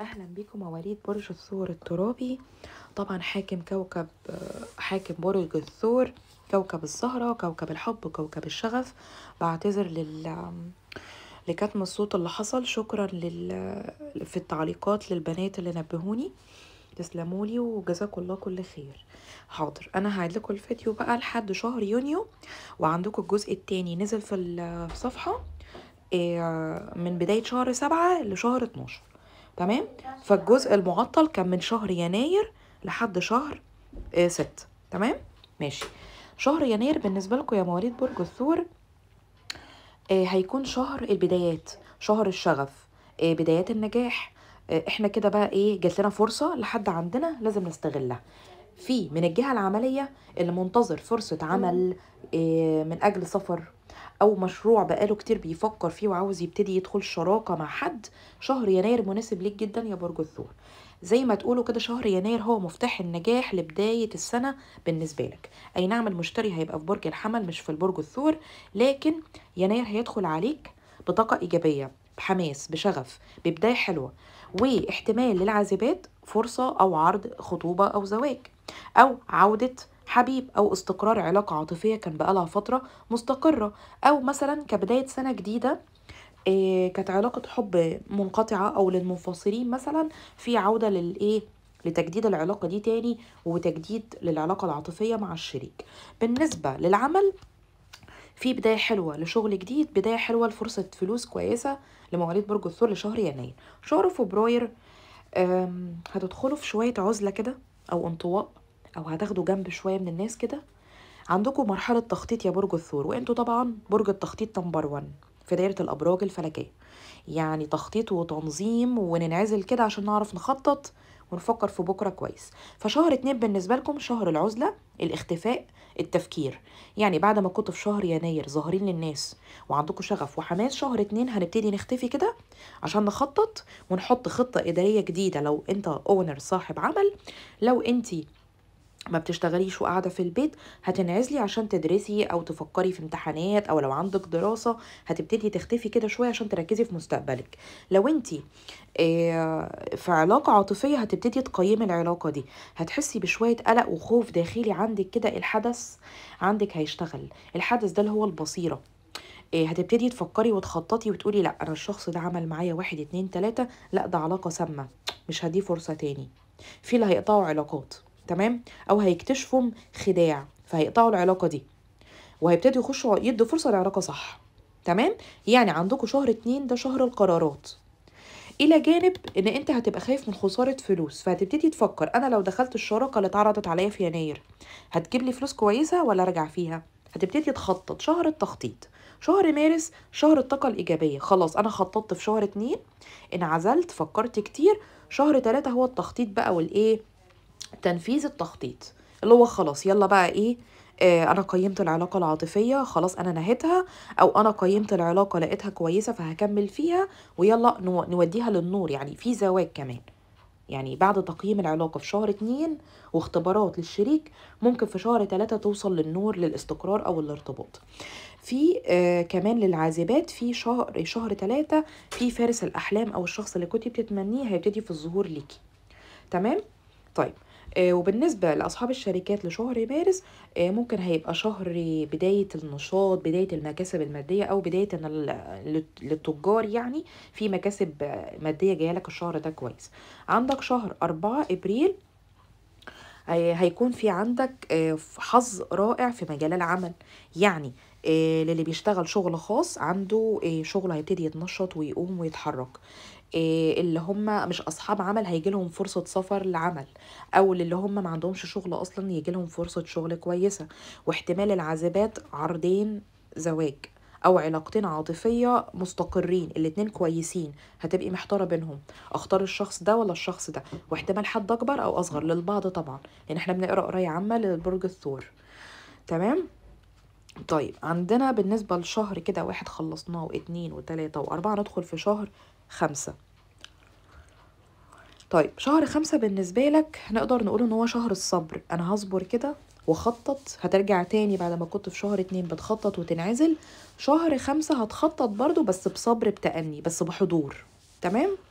اهلا بيكم مواليد برج الثور الترابي طبعا حاكم كوكب حاكم برج الثور كوكب الزهرة كوكب الحب كوكب الشغف بعتذر لل لكتم الصوت اللي حصل شكرا لل... في التعليقات للبنات اللي نبهوني تسلمولي وجزاكم الله كل خير حاضر انا هعيد لكم الفيديو بقى لحد شهر يونيو وعندكم الجزء الثاني نزل في الصفحه آه، من بدايه شهر سبعة لشهر 12 تمام فالجزء المعطل كان من شهر يناير لحد شهر آه، ست تمام ماشي شهر يناير بالنسبه لكم يا مواليد برج الثور آه، هيكون شهر البدايات شهر الشغف آه، بدايات النجاح احنا كده بقى ايه جات لنا فرصه لحد عندنا لازم نستغلها في من الجهه العمليه اللي منتظر فرصه عمل من اجل سفر او مشروع بقاله كتير بيفكر فيه وعاوز يبتدي يدخل شراكه مع حد شهر يناير مناسب ليك جدا يا برج الثور زي ما تقولوا كده شهر يناير هو مفتاح النجاح لبداية السنة بالنسبة لك أي نعم المشتري هيبقى في برج الحمل مش في البرج الثور لكن يناير هيدخل عليك بطاقة إيجابية بحماس بشغف ببداية حلوة واحتمال للعازبات فرصة أو عرض خطوبة أو زواج أو عودة حبيب أو استقرار علاقة عاطفية كان بقالها فترة مستقرة أو مثلا كبداية سنة جديدة إيه كانت علاقة حب منقطعة أو للمنفصلين مثلا في عودة للإيه لتجديد العلاقة دي تاني وتجديد للعلاقة العاطفية مع الشريك بالنسبة للعمل في بداية حلوة لشغل جديد بداية حلوة لفرصة فلوس كويسة لمواليد برج الثور لشهر يناير شهر فبراير هتدخلوا في شوية عزلة كده أو انطواء او هتاخدوا جنب شويه من الناس كده عندكم مرحله تخطيط يا برج الثور وانتوا طبعا برج التخطيط نمبر 1 في دايره الابراج الفلكيه يعني تخطيط وتنظيم وننعزل كده عشان نعرف نخطط ونفكر في بكره كويس فشهر اتنين بالنسبه لكم شهر العزله الاختفاء التفكير يعني بعد ما كنتوا في شهر يناير ظاهرين للناس وعندكم شغف وحماس شهر اتنين هنبتدي نختفي كده عشان نخطط ونحط خطه اداريه جديده لو انت اونر صاحب عمل لو انت ما بتشتغليش وقاعدة في البيت هتنعزلي عشان تدرسي أو تفكري في امتحانات أو لو عندك دراسة هتبتدي تختفي كده شوية عشان تركزي في مستقبلك لو انت آه، في علاقة عاطفية هتبتدي تقيمي العلاقة دي هتحسي بشوية قلق وخوف داخلي عندك كده الحدث عندك هيشتغل الحدث ده اللي هو البصيرة آه، هتبتدي تفكري وتخططي وتقولي لا انا الشخص ده عمل معايا واحد اتنين تلاتة لا ده علاقة سامة مش هدي فرصة تاني في اللي هيقطعوا علاقات تمام او هيكتشفوا خداع فهيقطعوا العلاقه دي وهيبتدوا يخشوا يدوا فرصه لعلاقه صح تمام يعني عندكم شهر اتنين ده شهر القرارات الى جانب ان انت هتبقى خايف من خساره فلوس فهتبتدي تفكر انا لو دخلت الشراكه اللي اتعرضت عليا في يناير هتجيب لي فلوس كويسه ولا ارجع فيها هتبتدي تخطط شهر التخطيط شهر مارس شهر الطاقة الإيجابية خلاص أنا خططت في شهر اتنين انعزلت فكرت كتير شهر تلاتة هو التخطيط بقى والإيه تنفيذ التخطيط اللي هو خلاص يلا بقى ايه آه انا قيمت العلاقه العاطفيه خلاص انا نهيتها او انا قيمت العلاقه لقيتها كويسه فهكمل فيها ويلا نوديها للنور يعني في زواج كمان يعني بعد تقييم العلاقة في شهر اتنين واختبارات للشريك ممكن في شهر تلاتة توصل للنور للاستقرار أو الارتباط في آه كمان للعازبات في شهر شهر تلاتة في فارس الأحلام أو الشخص اللي كنت بتتمنيه هيبتدي في الظهور ليكي تمام طيب آه، وبالنسبة لأصحاب الشركات لشهر مارس آه، ممكن هيبقى شهر بداية النشاط بداية المكاسب المادية أو بداية للتجار يعني في مكاسب مادية جاية لك الشهر ده كويس عندك شهر أربعة إبريل آه، هيكون في عندك حظ رائع في مجال العمل يعني للي بيشتغل شغل خاص عنده شغل هيبتدي يتنشط ويقوم ويتحرك آه، اللي هم مش اصحاب عمل هيجي لهم فرصه سفر لعمل او اللي هم ما عندهمش شغل اصلا يجي لهم فرصه شغل كويسه واحتمال العازبات عرضين زواج او علاقتين عاطفيه مستقرين الاتنين كويسين هتبقي محتاره بينهم اختار الشخص ده ولا الشخص ده واحتمال حد اكبر او اصغر للبعض طبعا لان يعني احنا بنقرا قرايه عامه لبرج الثور تمام طيب عندنا بالنسبه لشهر كده واحد خلصناه واتنين وتلاته واربعه ندخل في شهر خمسه طيب شهر خمسة بالنسبة لك نقدر نقول ان هو شهر الصبر انا هصبر كده وخطط هترجع تاني بعد ما كنت في شهر اتنين بتخطط وتنعزل شهر خمسة هتخطط برضو بس بصبر بتأني بس بحضور تمام